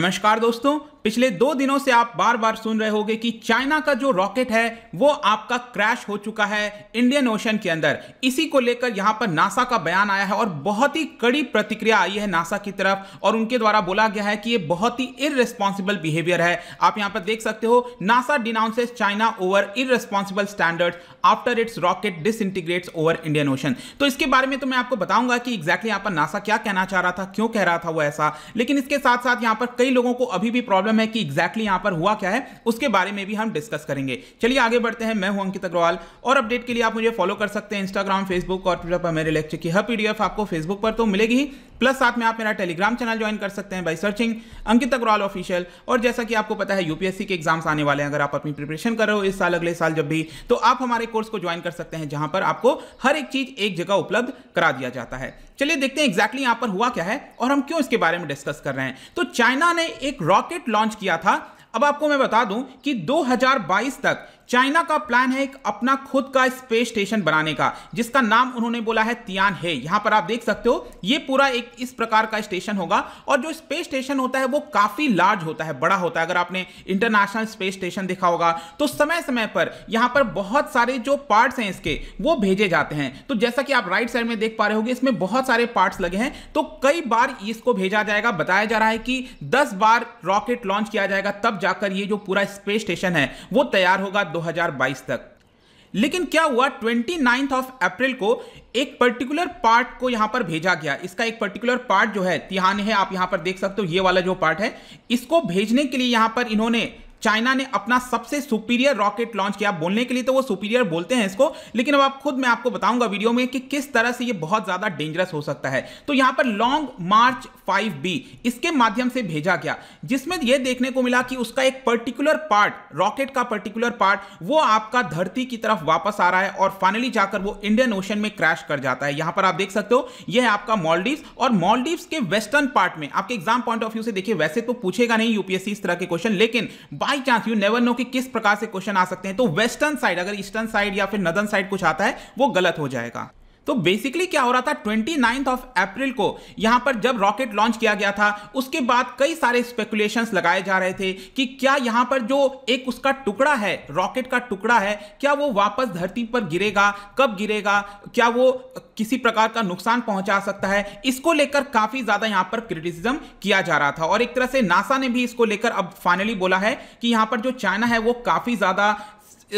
नमस्कार दोस्तों पिछले दो दिनों से आप बार बार सुन रहे होंगे कि चाइना का जो रॉकेट है वो आपका क्रैश हो चुका है इंडियन ओशन के अंदर इसी को लेकर यहां पर नासा का बयान आया है और बहुत ही कड़ी प्रतिक्रिया आई है नासा की तरफ और उनके द्वारा बोला गया है कि ये बहुत ही इरेस्पॉन्सिबल बिहेवियर है आप यहां पर देख सकते हो NASA denounces China over irresponsible standard after its rocket dis over Indian ocean तो इसके बारे में तो मैं आपको बताऊंगा कि एग्जैक्टली यहां पर नासा क्या कहना चाह रहा था क्यों कह रहा था वो ऐसा लेकिन इसके साथ साथ यहां पर कई लोगों को अभी भी प्रॉब्लम सिस्टम है कि एग्जैक्टली यहां पर हुआ क्या है उसके बारे में भी हम डिस्कस करेंगे चलिए आगे बढ़ते हैं मैं हूं अंकित अग्रवाल और अपडेट के लिए आप मुझे फॉलो कर सकते हैं इंस्टाग्राम फेसबुक और ट्विटर पर मेरे लेक्चर की हर पीडीएफ आपको फेसबुक पर तो मिलेगी प्लस साथ में आप मेरा टेलीग्राम चैनल ज्वाइन कर सकते हैं by searching Ankit Agarwal official और जैसा कि आपको पता है यूपीएससी के एग्जाम्स आने वाले हैं अगर आप अपनी प्रिपरेशन कर रहे हो इस साल अगले साल जब भी तो आप हमारे कोर्स को ज्वाइन कर सकते हैं जहां पर आपको हर एक चीज एक जगह उपलब्ध करा दिया जाता है चलिए देखते हैं एग्जैक्टली यहां पर हुआ क्या है और हम क्यों इसके बारे में डिस्कस कर रहे हैं तो चाइना ने एक रॉकेट लॉन्च लॉन्च किया था अब आपको मैं बता दूं कि 2022 तक चाइना का प्लान है एक अपना खुद का स्पेस स्टेशन बनाने का जिसका नाम उन्होंने बोला है तियान है यहां पर आप देख सकते हो ये पूरा एक इस प्रकार का स्टेशन होगा और जो स्पेस स्टेशन होता है वो काफी लार्ज होता है बड़ा होता है अगर आपने इंटरनेशनल स्पेस स्टेशन देखा होगा तो समय समय पर यहां पर बहुत सारे जो पार्ट हैं इसके वो भेजे जाते हैं तो जैसा कि आप राइट साइड में देख पा रहे हो इसमें बहुत सारे पार्ट लगे हैं तो कई बार इसको भेजा जाएगा बताया जा रहा है कि दस बार रॉकेट लॉन्च किया जाएगा तब जाकर ये जो पूरा स्पेस स्टेशन है वो तैयार होगा 2022 तक लेकिन क्या हुआ ट्वेंटी नाइन्थ ऑफ अप्रैल को एक पर्टिकुलर पार्ट को यहां पर भेजा गया इसका एक पर्टिकुलर पार्ट जो है तिहान है आप यहां पर देख सकते हो ये वाला जो पार्ट है इसको भेजने के लिए यहां पर इन्होंने चाइना ने अपना सबसे सुपीरियर रॉकेट लॉन्च किया बोलने के लिए तो वो सुपीरियर बोलते हैं इसको लेकिन अब आप खुद मैं आपको बताऊंगा वीडियो में कि किस तरह से ये बहुत ज़्यादा डेंजरस हो सकता है तो यहां पर लॉन्ग मार्च 5B इसके माध्यम से भेजा गया जिसमें ये देखने को मिला कि उसका एक पर्टिकुलर पार्ट रॉकेट का पर्टिकुलर पार्ट वो आपका धरती की तरफ वापस आ रहा है और फाइनली जाकर वो इंडियन ओशन में क्रैश कर जाता है यहां पर आप देख सकते हो यह आपका मॉलडीव और मॉलडीव के वेस्टर्न पार्ट में आपके एग्जाम पॉइंट ऑफ व्यू से देखिए वैसे तो पूछेगा नहीं यूपीएससी इस तरह के क्वेश्चन लेकिन by by chance you never know कि किस प्रकार से क्वेश्चन आ सकते हैं तो वेस्टर्न साइड अगर ईस्टर्न साइड या फिर नदर्न साइड कुछ आता है वो गलत हो जाएगा तो बेसिकली क्या हो रहा था ट्वेंटी ऑफ अप्रैल को यहां पर जब रॉकेट लॉन्च किया गया था उसके बाद कई सारे स्पेकुलेशंस लगाए जा रहे थे कि क्या यहां पर जो एक उसका टुकड़ा है रॉकेट का टुकड़ा है क्या वो वापस धरती पर गिरेगा कब गिरेगा क्या वो किसी प्रकार का नुकसान पहुंचा सकता है इसको लेकर काफी ज्यादा यहां पर क्रिटिसिज्म किया जा रहा था और एक तरह से नासा ने भी इसको लेकर अब फाइनली बोला है कि यहां पर जो चाइना है वो काफी ज्यादा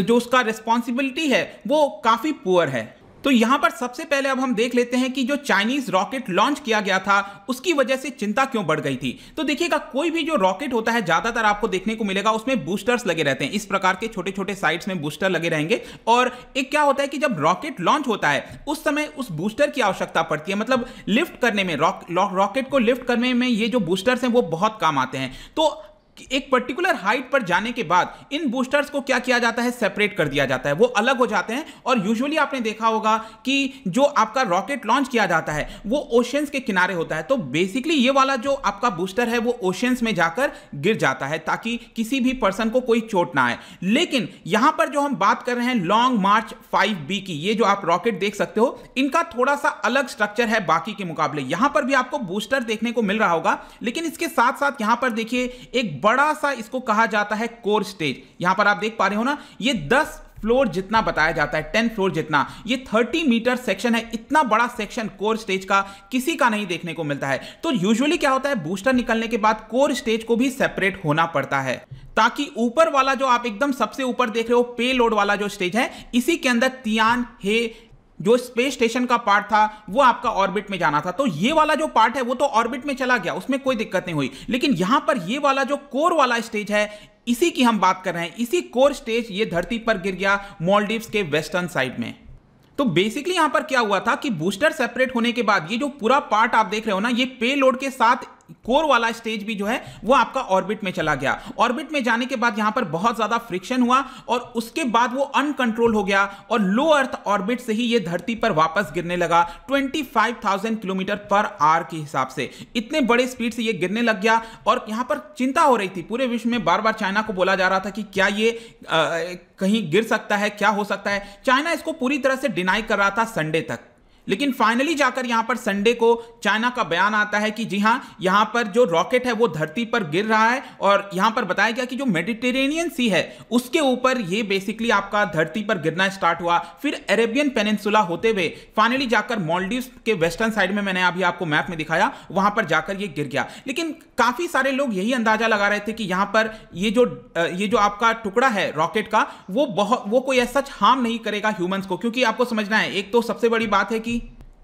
जो उसका रिस्पॉन्सिबिलिटी है वो काफी पुअर है तो यहां पर सबसे पहले अब हम देख लेते हैं कि जो चाइनीज रॉकेट लॉन्च किया गया था उसकी वजह से चिंता क्यों बढ़ गई थी तो देखिएगा कोई भी जो रॉकेट होता है ज्यादातर आपको देखने को मिलेगा उसमें बूस्टर्स लगे रहते हैं इस प्रकार के छोटे छोटे साइड्स में बूस्टर लगे रहेंगे और एक क्या होता है कि जब रॉकेट लॉन्च होता है उस समय उस बूस्टर की आवश्यकता पड़ती है मतलब लिफ्ट करने में रॉकेट को लिफ्ट करने में ये जो बूस्टर्स हैं वो बहुत काम आते हैं तो कि एक पर्टिकुलर हाइट पर जाने के बाद इन बूस्टर्स को क्या किया जाता है सेपरेट कर दिया जाता है वो अलग हो जाते हैं और यूजुअली आपने देखा होगा कि जो आपका रॉकेट लॉन्च किया जाता है वो ओशंस के किनारे होता है तो बेसिकली ये वाला जो आपका बूस्टर है वो ओशंस में जाकर गिर जाता है ताकि किसी भी पर्सन को कोई चोट ना आए लेकिन यहां पर जो हम बात कर रहे हैं लॉन्ग मार्च फाइव बी की ये जो आप रॉकेट देख सकते हो इनका थोड़ा सा अलग स्ट्रक्चर है बाकी के मुकाबले यहां पर भी आपको बूस्टर देखने को मिल रहा होगा लेकिन इसके साथ साथ यहां पर देखिए एक बड़ा सा इसको कहा जाता है कोर स्टेज यहां पर आप देख पा रहे हो ना ये दस फ्लोर जितना बताया जाता है टेन फ्लोर जितना ये थर्टी मीटर सेक्शन है इतना बड़ा सेक्शन कोर स्टेज का किसी का नहीं देखने को मिलता है तो यूजुअली क्या होता है बूस्टर निकलने के बाद कोर स्टेज को भी सेपरेट होना पड़ता है ताकि ऊपर वाला जो आप एकदम सबसे ऊपर देख रहे हो पे लोड वाला जो स्टेज है इसी के अंदर तियान हे जो स्पेस स्टेशन का पार्ट था वो आपका ऑर्बिट में जाना था तो ये वाला जो पार्ट है वो तो ऑर्बिट में चला गया उसमें कोई दिक्कत नहीं हुई लेकिन यहां पर ये वाला जो कोर वाला स्टेज है इसी की हम बात कर रहे हैं इसी कोर स्टेज ये धरती पर गिर गया मॉलडीव्स के वेस्टर्न साइड में तो बेसिकली यहां पर क्या हुआ था कि बूस्टर सेपरेट होने के बाद ये जो पूरा पार्ट आप देख रहे हो ना ये पे लोड के साथ कोर वाला स्टेज भी जो है वो आपका ऑर्बिट में चला गया ऑर्बिट में जाने के बाद यहां पर बहुत ज्यादा फ्रिक्शन हुआ और उसके बाद वो अनकंट्रोल हो गया और लो अर्थ ऑर्बिट से ही ये धरती पर वापस गिरने लगा 25,000 किलोमीटर पर आर के हिसाब से इतने बड़े स्पीड से ये गिरने लग गया और यहां पर चिंता हो रही थी पूरे विश्व में बार बार चाइना को बोला जा रहा था कि क्या ये आ, कहीं गिर सकता है क्या हो सकता है चाइना इसको पूरी तरह से डिनाई कर रहा था संडे तक लेकिन फाइनली जाकर यहां पर संडे को चाइना का बयान आता है कि जी हां यहां पर जो रॉकेट है वो धरती पर गिर रहा है और यहां पर बताया गया कि जो मेडिटेरेनियन सी है उसके ऊपर ये बेसिकली आपका धरती पर गिरना स्टार्ट हुआ फिर अरेबियन पेनेंसुला होते हुए फाइनली जाकर मॉलडीव के वेस्टर्न साइड में मैंने अभी आपको मैप में दिखाया वहां पर जाकर यह गिर गया लेकिन काफी सारे लोग यही अंदाजा लगा रहे थे कि यहां पर ये जो ये जो आपका टुकड़ा है रॉकेट का वो बहुत वो कोई ऐसा हार्म नहीं करेगा ह्यूमंस को क्योंकि आपको समझना है एक तो सबसे बड़ी बात है कि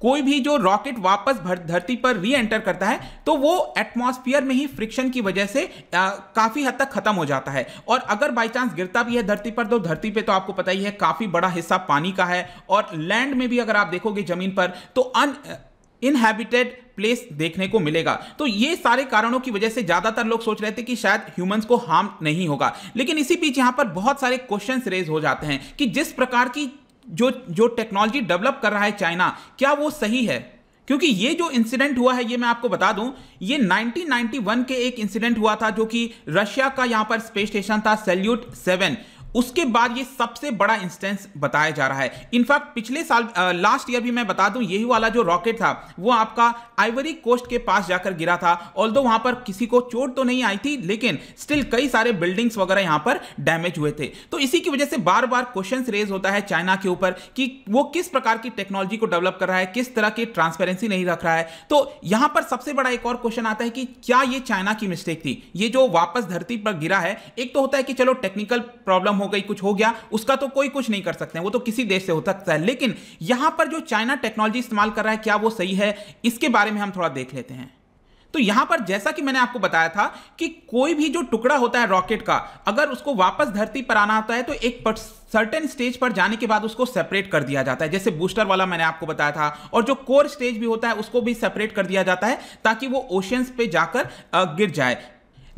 कोई भी जो रॉकेट वापस धरती पर री एंटर करता है तो वो एटमॉस्फेयर में ही फ्रिक्शन की वजह से आ, काफी हद तक खत्म हो जाता है और अगर बाई चांस गिरता भी है धरती पर तो धरती पे तो आपको पता ही है काफी बड़ा हिस्सा पानी का है और लैंड में भी अगर आप देखोगे जमीन पर तो अन इनहैबिटेड प्लेस देखने को मिलेगा तो ये सारे कारणों की वजह से ज्यादातर लोग सोच रहे थे कि शायद ह्यूमंस को हार्म नहीं होगा लेकिन इसी बीच यहां पर बहुत सारे क्वेश्चन रेज हो जाते हैं कि जिस प्रकार की जो जो टेक्नोलॉजी डेवलप कर रहा है चाइना क्या वो सही है क्योंकि ये जो इंसिडेंट हुआ है ये मैं आपको बता दूं ये 1991 के एक इंसिडेंट हुआ था जो कि रशिया का यहां पर स्पेस स्टेशन था सेल्यूट सेवन उसके बाद ये सबसे बड़ा इंस्टेंस बताया जा रहा है इनफैक्ट पिछले साल लास्ट ईयर भी मैं बता दूं यही वाला जो रॉकेट था वो आपका आइवरी कोस्ट के पास जाकर गिरा था ऑल वहां पर किसी को चोट तो नहीं आई थी लेकिन स्टिल कई सारे बिल्डिंग्स वगैरह यहां पर डैमेज हुए थे तो इसी की वजह से बार बार क्वेश्चन रेज होता है चाइना के ऊपर कि वो किस प्रकार की टेक्नोलॉजी को डेवलप कर रहा है किस तरह की ट्रांसपेरेंसी नहीं रख रहा है तो यहां पर सबसे बड़ा एक और क्वेश्चन आता है कि क्या ये चाइना की मिस्टेक थी ये जो वापस धरती पर गिरा है एक तो होता है कि चलो टेक्निकल प्रॉब्लम हो गई कुछ हो गया उसका तो कोई कुछ नहीं कर सकते वो तो किसी देश से हो सकता है लेकिन यहां पर जो चाइना टेक्नोलॉजी इस्तेमाल कर रहा है क्या वो सही है इसके बारे में हम थोड़ा देख लेते हैं तो यहां पर जैसा कि मैंने आपको बताया था कि कोई भी जो टुकड़ा होता है रॉकेट का अगर उसको वापस धरती पर आना होता है तो एक सर्टेन स्टेज पर जाने के बाद उसको सेपरेट कर दिया जाता है जैसे बूस्टर वाला मैंने आपको बताया था और जो कोर स्टेज भी होता है उसको भी सेपरेट कर दिया जाता है ताकि वो ओशंस पे जाकर गिर जाए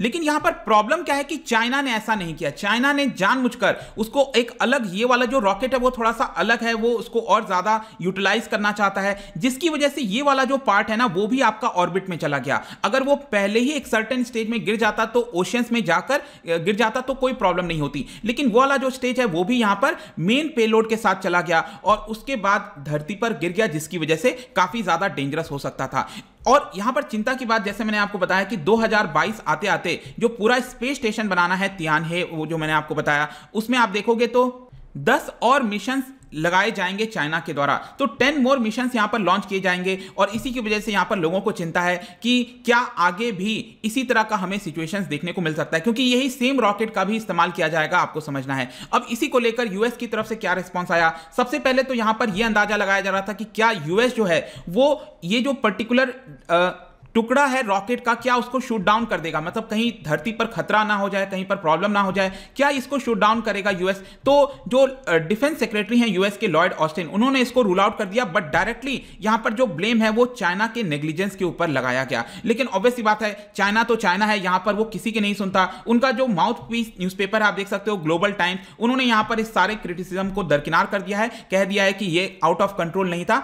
लेकिन यहां पर प्रॉब्लम क्या है कि चाइना ने ऐसा नहीं किया चाइना ने जानबूझकर उसको एक अलग ये वाला जो रॉकेट है वो थोड़ा सा अलग है वो उसको और ज्यादा यूटिलाइज करना चाहता है जिसकी वजह से ये वाला जो पार्ट है ना वो भी आपका ऑर्बिट में चला गया अगर वो पहले ही एक सर्टेन स्टेज में गिर जाता तो ओशियंस में जाकर गिर जाता तो कोई प्रॉब्लम नहीं होती लेकिन वो वाला जो स्टेज है वो भी यहां पर मेन पेलोड के साथ चला गया और उसके बाद धरती पर गिर गया जिसकी वजह से काफी ज्यादा डेंजरस हो सकता था और यहां पर चिंता की बात जैसे मैंने आपको बताया कि 2022 आते आते जो पूरा स्पेस स्टेशन बनाना है तियान है वो जो मैंने आपको बताया उसमें आप देखोगे तो दस और मिशन लगाए जाएंगे चाइना के द्वारा तो टेन मोर मिशन यहाँ पर लॉन्च किए जाएंगे और इसी की वजह से यहाँ पर लोगों को चिंता है कि क्या आगे भी इसी तरह का हमें सिचुएशन देखने को मिल सकता है क्योंकि यही सेम रॉकेट का भी इस्तेमाल किया जाएगा आपको समझना है अब इसी को लेकर यूएस की तरफ से क्या रिस्पॉन्स आया सबसे पहले तो यहाँ पर यह अंदाजा लगाया जा रहा था कि क्या यूएस जो है वो ये जो पर्टिकुलर टुकड़ा है रॉकेट का क्या उसको शूट डाउन कर देगा मतलब कहीं धरती पर खतरा ना हो जाए कहीं पर प्रॉब्लम ना हो जाए क्या इसको शूट डाउन करेगा यूएस तो जो डिफेंस सेक्रेटरी हैं यूएस के लॉयड ऑस्टिन उन्होंने इसको रूल आउट कर दिया बट डायरेक्टली यहां पर जो ब्लेम है वो चाइना के नेग्लिजेंस के ऊपर लगाया गया लेकिन ऑब्वियसली बात है चाइना तो चाइना है यहां पर वो किसी की नहीं सुनता उनका जो माउथ पीस न्यूज़पेपर आप देख सकते हो ग्लोबल टाइम्स उन्होंने यहां पर इस सारे क्रिटिसिज्म को दरकिनार कर दिया है कह दिया है कि ये आउट ऑफ कंट्रोल नहीं था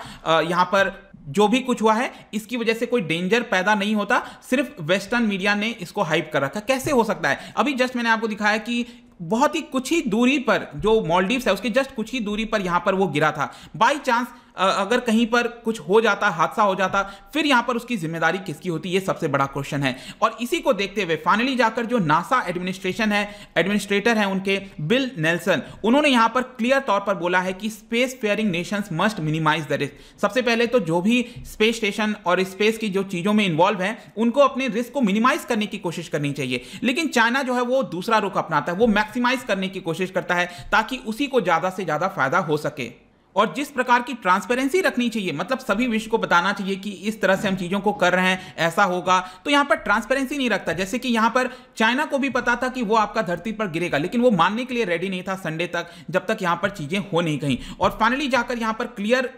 यहां पर जो भी कुछ हुआ है इसकी वजह से कोई डेंजर पैदा नहीं होता सिर्फ वेस्टर्न मीडिया ने इसको हाइप कर रखा कैसे हो सकता है अभी जस्ट मैंने आपको दिखाया कि बहुत ही कुछ ही दूरी पर जो मॉलडीव्स है उसके जस्ट कुछ ही दूरी पर यहां पर वो गिरा था बाई चांस अगर कहीं पर कुछ हो जाता हादसा हो जाता फिर यहाँ पर उसकी जिम्मेदारी किसकी होती ये सबसे बड़ा क्वेश्चन है और इसी को देखते हुए फाइनली जाकर जो नासा एडमिनिस्ट्रेशन है एडमिनिस्ट्रेटर हैं उनके बिल नेल्सन उन्होंने यहाँ पर क्लियर तौर पर बोला है कि spacefaring nations must minimise the risk सबसे पहले तो जो भी स्पेस स्टेशन और स्पेस की जो चीज़ों में इन्वॉल्व हैं उनको अपने रिस्क को मिनिमाइज करने की कोशिश करनी चाहिए लेकिन चाइना जो है वो दूसरा रुख अपनाता है वो मैक्सिमाइज करने की कोशिश करता है ताकि उसी को ज़्यादा से ज़्यादा फायदा हो सके और जिस प्रकार की ट्रांसपेरेंसी रखनी चाहिए मतलब सभी विश्व को बताना चाहिए कि इस तरह से हम चीज़ों को कर रहे हैं ऐसा होगा तो यहाँ पर ट्रांसपेरेंसी नहीं रखता जैसे कि यहाँ पर चाइना को भी पता था कि वो आपका धरती पर गिरेगा लेकिन वो मानने के लिए रेडी नहीं था संडे तक जब तक यहाँ पर चीज़ें हो नहीं गई और फाइनली जाकर यहाँ पर क्लियर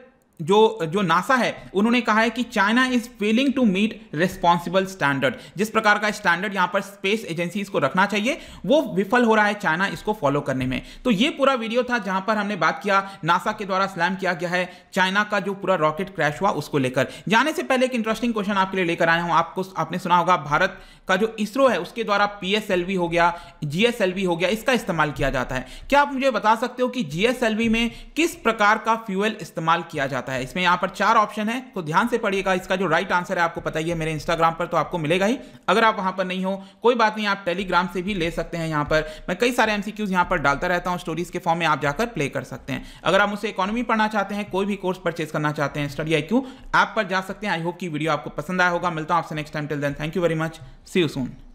जो जो नासा है उन्होंने कहा है कि China is failing to meet responsible standard जिस प्रकार का स्टैंडर्ड यहां पर स्पेस एजेंसीज को रखना चाहिए वो विफल हो रहा है चाइना इसको फॉलो करने में तो ये पूरा वीडियो था जहां पर हमने बात किया नासा के द्वारा स्लैम किया गया है चाइना का जो पूरा रॉकेट क्रैश हुआ उसको लेकर जाने से पहले एक इंटरेस्टिंग क्वेश्चन आपके लिए लेकर आया हूँ आपको आपने सुना होगा भारत का जो इसरो है उसके द्वारा पी हो गया जी हो गया इसका इस्तेमाल किया जाता है क्या आप मुझे बता सकते हो कि जी में किस प्रकार का फ्यूएल इस्तेमाल किया जाता है जाता है इसमें यहां पर चार ऑप्शन है तो ध्यान से पढ़िएगा इसका जो राइट आंसर है आपको पता ही है मेरे इंस्टाग्राम पर तो आपको मिलेगा ही अगर आप वहां पर नहीं हो कोई बात नहीं आप टेलीग्राम से भी ले सकते हैं यहां पर मैं कई सारे एमसीक्यूज यहां पर डालता रहता हूं स्टोरीज के फॉर्म में आप जाकर प्ले कर सकते हैं अगर आप मुझसे इकोनॉमी पढ़ना चाहते हैं कोई भी कोर्स परचेज करना चाहते हैं स्टडी आई ऐप पर जा सकते हैं आई होप की वीडियो आपको पसंद आया होगा मिलता हूं आपसे next time till then thank you very much see you soon